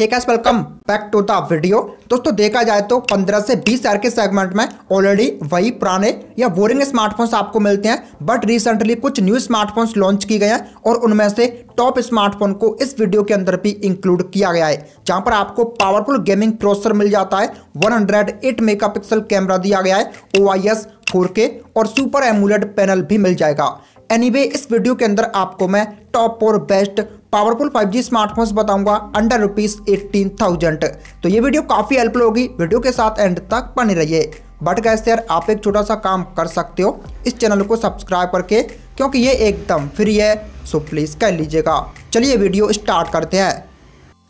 guys welcome back to the video दोस्तों देखा जाए तो 15 से 20 हजार के सेगमेंट में ऑलरेडी वही पुराने या बोरिंग स्मार्टफोन्स आपको मिलते हैं बट रिसेंटली कुछ न्यू स्मार्टफोन्स लॉन्च किए गए हैं और उनमें से टॉप स्मार्टफोन को इस वीडियो के अंदर भी इंक्लूड किया गया है जहां पर आपको पावरफुल गेमिंग प्रोसेसर मिल जाता है वन हंड्रेड कैमरा दिया गया है ओ आई और सुपर एमुलेट पैनल भी मिल जाएगा एनीवे anyway, इस वीडियो के अंदर आपको मैं टॉप और बेस्ट पावरफुल 5G स्मार्टफोन्स बताऊंगा अंडर रुपीज एटीन थाउजेंड तो ये वीडियो काफ़ी हेल्पफुल होगी वीडियो के साथ एंड तक बने रहिए बट गैस यार आप एक छोटा सा काम कर सकते हो इस चैनल को सब्सक्राइब करके क्योंकि ये एकदम फ्री है सो प्लीज़ कर लीजिएगा चलिए वीडियो स्टार्ट करते हैं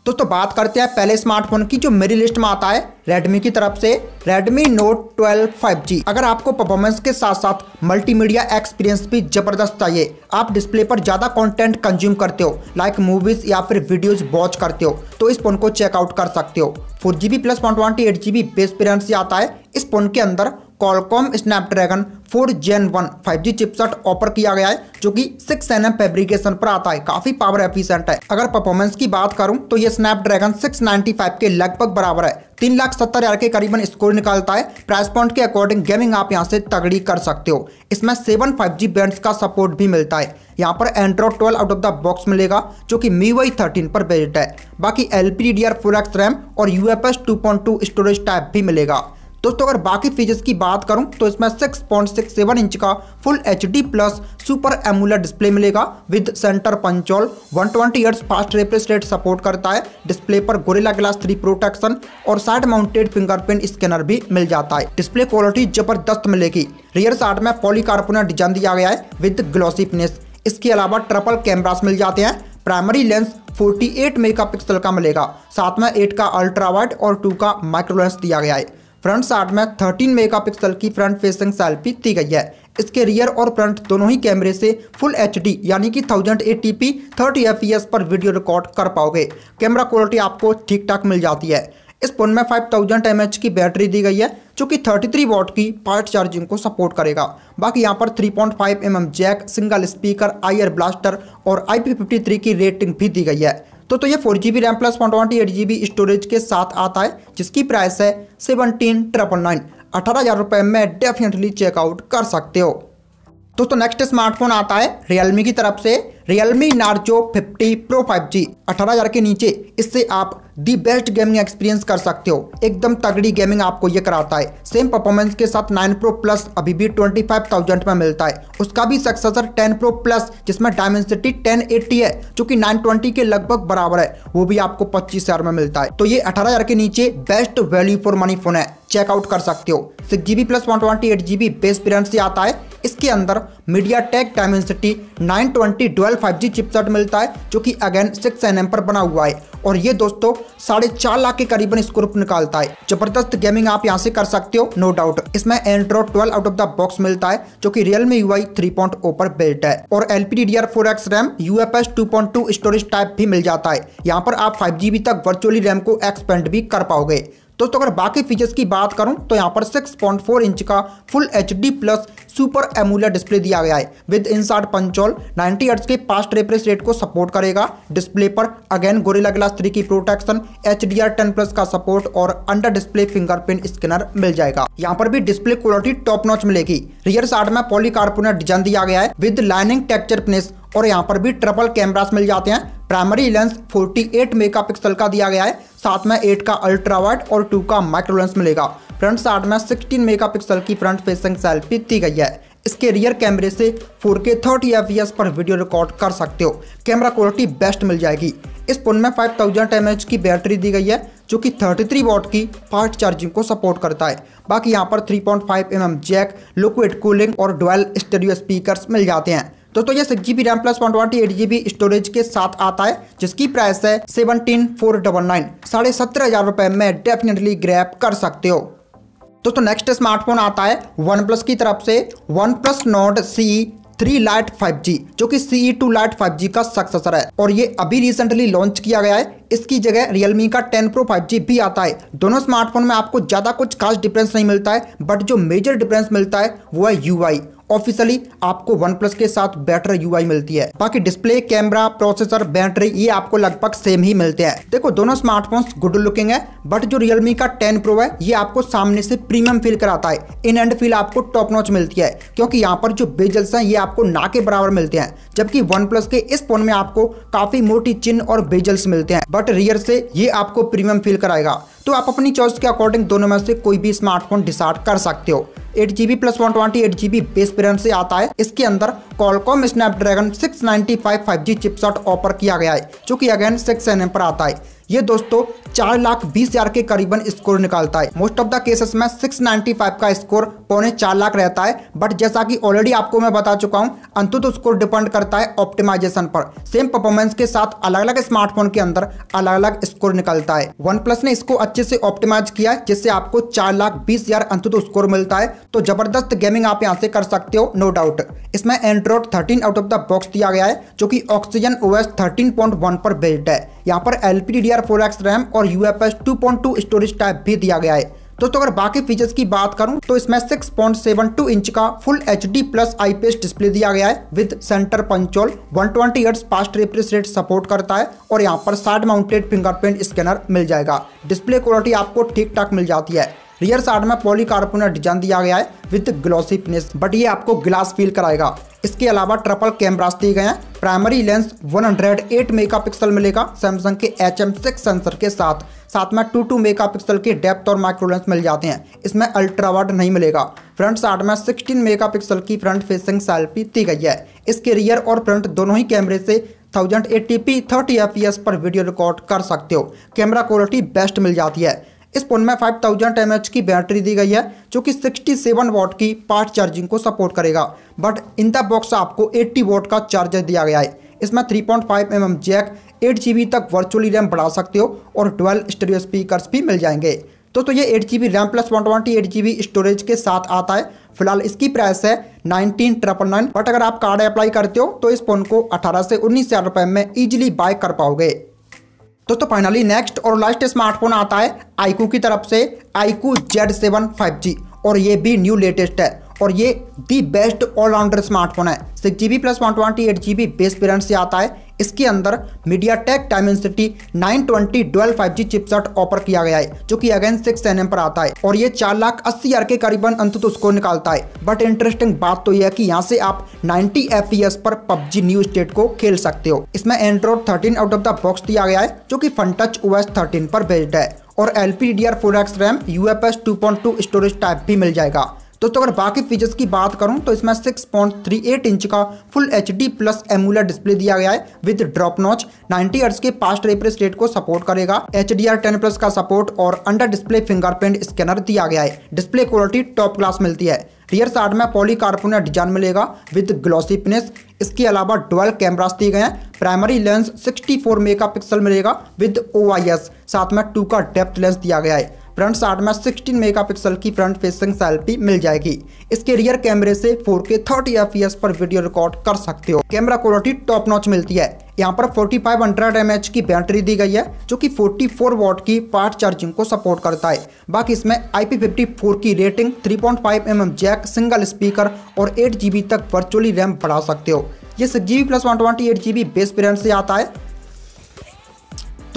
दोस्तों बात करते हैं पहले स्मार्टफोन की जो मेरी लिस्ट में आता है Redmi की तरफ से Redmi Note 12 5G अगर आपको परफॉर्मेंस के साथ साथ मल्टीमीडिया एक्सपीरियंस भी जबरदस्त चाहिए आप डिस्प्ले पर ज्यादा कंटेंट कंज्यूम करते हो लाइक मूवीज या फिर वीडियोस वॉच करते हो तो इस फोन को चेकआउट कर सकते हो four G B plus one twenty eight G B variant से आता है इस फोन के अंदर Qualcomm Snapdragon four Gen one five G chipset offer किया गया है जो कि सिक्स एन एम फेब्रिकेशन पर आता है काफी पावर एफिशिएंट है अगर परफॉर्मेंस की बात करूं तो ये स्नैपड्रैगन 695 के लगभग बराबर है तीन लाख सत्तर हजार के करीबन स्कोर निकालता है प्राइस पॉइंट के अकॉर्डिंग गेमिंग आप यहाँ से तगड़ी कर सकते हो इसमें सेवन फाइव जी बैंड का सपोर्ट भी मिलता है यहाँ पर Android twelve out of the box मिलेगा जो कि मी वाई थर्टीन पर बेस्ड है बाकी L P D D R four X RAM और U F S two point two storage type भी मिलेगा दोस्तों अगर बाकी फीचर्स की बात करूं तो इसमें सिक्स पॉइंट सेवन इंच का full H D plus super AMOLED display मिलेगा with centre punch hole one twenty fast refresh rate support करता है डिस्प्ले पर गोरेला ग्लास थ्री प्रोटेक्शन और साइड माउंटेड फिंगरप्रिंट स्कैनर भी मिल जाता है डिस्प्ले क्वालिटी जबरदस्त मिलेगी रियर साइड में पॉलीकार्बोनेट डिजाइन दिया गया है विद ग्लॉसी फिनिश इसके अलावा ट्रिपल कैमरास मिल जाते हैं प्राइमरी लेंस 48 मेगापिक्सल का मिलेगा साथ में 8 का अल्ट्रा वाइड और 2 का माइक्रो लेंस दिया गया है फ्रंट साइड में 13 मेगापिक्सल की फ्रंट फेसिंग सेल्फी दी गई है इसके रियर और फ्रंट दोनों ही कैमरे से फुल एच यानी कि thousand eighty P thirty F पर वीडियो रिकॉर्ड कर पाओगे कैमरा क्वालिटी आपको ठीक ठाक मिल जाती है इस फोन में 5000 थाउजेंड की बैटरी दी गई है जो कि 33 थ्री वॉट की पार्ट चार्जिंग को सपोर्ट करेगा बाकी यहाँ पर 3.5 point mm jack single speaker I blaster और आई की रेटिंग भी दी गई है तो तो ये four G B RAM plus one twenty eight G B storage के साथ आता है जिसकी प्राइस है सेवनटीन ट्रिपल नाइन अठारह हज़ार रुपये में डेफिनेटली चेकआउट कर सकते हो दोस्तों नेक्स्ट स्मार्टफोन आता है रियलमी की तरफ से रियलमी नार्जो 50 प्रो 5G 18000 के नीचे इससे आप दी बेस्ट गेमिंग एक्सपीरियंस कर सकते हो एकदम तगड़ी गेमिंग आपको ये कराता है सेम परफॉर्मेंस के साथ 9 प्रो प्लस अभी भी 25,000 में मिलता है उसका भी सक्सेसर 10 प्रो प्लस जिसमें डायमेंसिटी 1080 है जो कि 920 के लगभग बराबर है वो भी आपको पच्चीस में मिलता है तो ये अठारह के नीचे best value for money phone है चेकआउट कर सकते हो six GB plus one twenty eight GB best base variant से आता है इसके अंदर MediaTek Dimensity nine twenty twelve chipset मिलता है जो कि अगेन सिक्स एन पर बना हुआ है और ये दोस्तों साढ़े चार लाख के करीबन इसको रूप निकालता है जबरदस्त गेमिंग आप यहाँ से कर सकते हो नो डाउट इसमें Android twelve out of the box मिलता है जो कि Realme UI three point ओपर बेल्ट है और L P D D R four X RAM U F S two point two storage type भी मिल जाता है यहाँ पर आप फाइव जी बी तक वर्चुअली रैम को एक्सपेंड भी कर पाओगे दोस्तों अगर बाकी फीचर्स की बात करूं तो यहाँ पर 6.4 इंच का full H plus super AMOLED display दिया गया है with in punch hole ninety hertz के पास्ट रेफ्रेश रेट को सपोर्ट करेगा डिस्प्ले पर अगेन गोरेला ग्लास थ्री की protection H D R ten plus का सपोर्ट और अंडर डिस्प्ले फिंगरप्रिंट स्कैनर मिल जाएगा यहाँ पर भी डिस्प्ले क्वालिटी टॉप नॉच मिलेगी रियर साइड में पॉलीकार्बोनेट डिजाइन दिया गया है विद लाइनिंग टेक्चर फिनिश और यहाँ पर भी ट्रबल कैमरास मिल जाते हैं प्राइमरी लेंस 48 मेगापिक्सल का दिया गया है साथ में एट का अल्ट्रा वाइट और टू का माइक्रोलेंस मिलेगा फ्रंट साइड में सिक्सटीन मेगा की फ्रंट फेसिंग सेल्फी दी गई है इसके रियर कैमरे से 4K 30 fps पर वीडियो रिकॉर्ड कर सकते हो कैमरा क्वालिटी बेस्ट मिल जाएगी इस फोन में 5000 थाउजेंड की बैटरी दी गई है जो कि 33 वॉट की फास्ट चार्जिंग को सपोर्ट करता है बाकी यहां पर 3.5 point mm jack liquid cooling और डुअल स्टेडियो स्पीकर्स मिल जाते हैं दोस्तों ये six GB RAM plus one twenty eight GB storage के साथ आता है जिसकी प्राइस है सेवनटीन फोर डबल नाइन साढ़े सत्रह हजार रुपए में डेफिनेटली ग्रैप कर सकते हो दोस्तों नेक्स्ट स्मार्टफोन आता है वन प्लस की तरफ से OnePlus Nord C three lite five G जो कि CE two lite five G का सक्सेसर है और ये अभी रिसेंटली लॉन्च किया गया है इसकी जगह रियलमी का टेन प्रो फाइव भी आता है दोनों स्मार्टफोन में आपको ज़्यादा कुछ खास डिफरेंस नहीं मिलता है बट जो मेजर डिफरेंस मिलता है वो है यू ऑफिशियली आपको वन प्लस के साथ बेटर यूआई मिलती है बाकी डिस्प्ले कैमरा प्रोसेसर बैटरी ये आपको लगभग सेम ही मिलते हैं देखो दोनों स्मार्टफोन गुड लुकिंग है बट जो रियलमी का टेन प्रो है ये आपको सामने से प्रीमियम फील कराता है इन एंड फील आपको टॉप नॉच मिलती है क्योंकि यहाँ पर जो बेजल्स हैं ये आपको ना के बराबर मिलते हैं जबकि वन प्लस के इस फोन में आपको काफी मोटी चिन्ह और बेजल्स मिलते हैं बट रियर से ये आपको प्रीमियम फील कराएगा तो आप अपनी चॉइस के अकॉर्डिंग दोनों में से कोई भी स्मार्टफोन डिसाइड कर सकते हो eight G B plus one twenty eight G B base variant से आता है इसके अंदर Qualcomm Snapdragon six ninety five five G chipset offer किया गया है जो कि अगेन सिक्स एन एम पर आता है ये दोस्तों चार लाख बीस हजार के करीबन स्कोर निकालता है मोस्ट ऑफ द केसेस में सिक्स नाइनटी फाइव का स्कोर पौने चार लाख रहता है बट जैसा कि ऑलरेडी आपको मैं बता चुका हूं अंतुत स्कोर डिपेंड करता है ऑप्टिमाइजेशन पर सेम परफॉर्मेंस के साथ अलग अलग स्मार्टफोन के अंदर अलग अलग स्कोर निकलता है वन प्लस ने इसको अच्छे से ऑप्टिमाइज किया है जिससे आपको चार लाख बीस हजार अंतुत स्कोर तो मिलता है तो जबरदस्त गेमिंग आप यहाँ से कर सकते हो नो डाउट इसमें Android thirteen out of the box दिया गया है जो की ऑक्सीजन पॉइंट वन पर बेस्ड है यहाँ पर L P D D R four X RAM और और U F two point two storage type भी दिया गया है दोस्तों अगर बाकी फीचर्स की बात करूं तो इसमें 6.72 इंच का full H D plus IPS display दिया गया है with centre punch hole 120 twenty fast refresh rate support करता है और यहां पर साइड माउंटेड फिंगरप्रिंट स्कैनर मिल जाएगा डिस्प्ले क्वालिटी आपको ठीक ठाक मिल जाती है रियर साइड में पॉलीकार्बोनेट डिजाइन दिया गया है विद ग्लोसी फिनिश बट ये आपको ग्लास फील कराएगा इसके अलावा ट्रिपल कैमरास दिए गए हैं प्राइमरी लेंस 108 मेगापिक्सल मिलेगा सैमसंग के एच एम सिक्स सेंसर के साथ साथ में two two mega pixel depth और माइक्रो लेंस मिल जाते हैं इसमें अल्ट्रा वाइड नहीं मिलेगा फ्रंट साइड में 16 मेगापिक्सल की फ्रंट फेसिंग सेल्फी दी गई है इसके रियर और फ्रंट दोनों ही कैमरे से 1080p 30 fps पर वीडियो रिकॉर्ड कर सकते हो कैमरा क्वालिटी बेस्ट मिल जाती है इस फोन में फाइव थाउजेंड एम की बैटरी दी गई है जो कि सिक्सटी सेवन वॉट की पार्ट चार्जिंग को सपोर्ट करेगा बट इन द बॉक्स आपको एट्टी वॉट का चार्जर दिया गया है इसमें 3.5 पॉइंट mm जैक 8 जी तक वर्चुअली रैम बढ़ा सकते हो और 12 स्टूडियो स्पीकर भी मिल जाएंगे तो तो ये eight G B RAM plus one twenty storage के साथ आता है फिलहाल इसकी प्राइस है नाइनटीन ट्रिपल नाइन बट अगर आप कार्ड अप्लाई करते हो तो इस फोन को अठारह से उन्नीस हज़ार रुपये में ईजिली बाय कर पाओगे तो फाइनली नेक्स्ट और लास्ट स्मार्टफोन आता है आईकू की तरफ से iQOO Z seven five G और ये भी न्यू लेटेस्ट है और ये दी बेस्ट ऑलराउंडर स्मार्टफोन है six G B plus one twenty eight G B best variant से आता है इसके अंदर MediaTek Dimensity nine twenty dual five G chipset offer किया गया है जो कि अगेन सिक्स एन पर आता है और ये चार लाख अस्सी हजार के करीबन अंतुत स्कोर निकालता है बट इंटरेस्टिंग बात तो यह है कि यहाँ से आप 90 एफ पर पबजी न्यू स्टेट को खेल सकते हो इसमें Android 13 out of the box दिया गया है जो कि फनटच ओएस 13 पर बेस्ड है और L P D R four X RAM U F S two point two storage type भी मिल जाएगा दोस्तों तो अगर बाकी फीचर्स की बात करूं तो इसमें 6.38 इंच का full H D plus AMOLED display दिया गया है विद ड्रॉप नॉच 90 हर्ट्ज के पास्ट रिफ्रेश रेट को सपोर्ट करेगा H D R ten plus का सपोर्ट और अंडर डिस्प्ले फिंगरप्रिंट स्कैनर दिया गया है डिस्प्ले क्वालिटी टॉप क्लास मिलती है रियर साइड में कार्पोनेट डिजाइन मिलेगा विद ग्लॉसी फिनिश इसके अलावा डुअल कैमरास दिए गए हैं प्राइमरी लेंस 64 मेगापिक्सल मिलेगा विद ओ साथ में टू का डेप्थ लेंस दिया गया है फ्रंट साइड में 16 मेगापिक्सल की फ्रंट फेसिंग सेल्फी मिल जाएगी इसके रियर कैमरे से 4K थर्टी एफ पर वीडियो रिकॉर्ड कर सकते हो कैमरा क्वालिटी टॉप नॉच मिलती है यहाँ पर 4500 फाइव हंड्रेड की बैटरी दी गई है जो कि 44 फोर वॉट की पार्ट चार्जिंग को सपोर्ट करता है बाकी इसमें आई पी की rating 3.5 point mm jack single speaker और एट जीबी तक वर्चुअली रैम बढ़ा सकते हो ये six G B plus one twenty eight G B base variant से आता है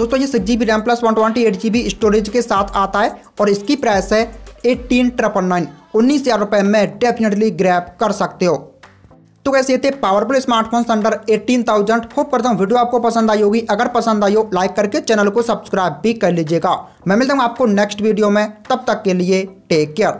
दोस्तों ये six G B RAM plus one twenty eight G B storage के साथ आता है और इसकी प्राइस है एट्टीन ट्रिपल नाइन उन्नीस हज़ार रुपये में डेफिनेटली ग्रैप कर सकते हो तो कैसे थे powerful smartphone under thousand hope करता हूँ वीडियो आपको पसंद आई होगी अगर पसंद आई हो लाइक करके चैनल को सब्सक्राइब भी कर लीजिएगा मैं मिलता हूँ आपको नेक्स्ट वीडियो में तब तक के लिए टेक केयर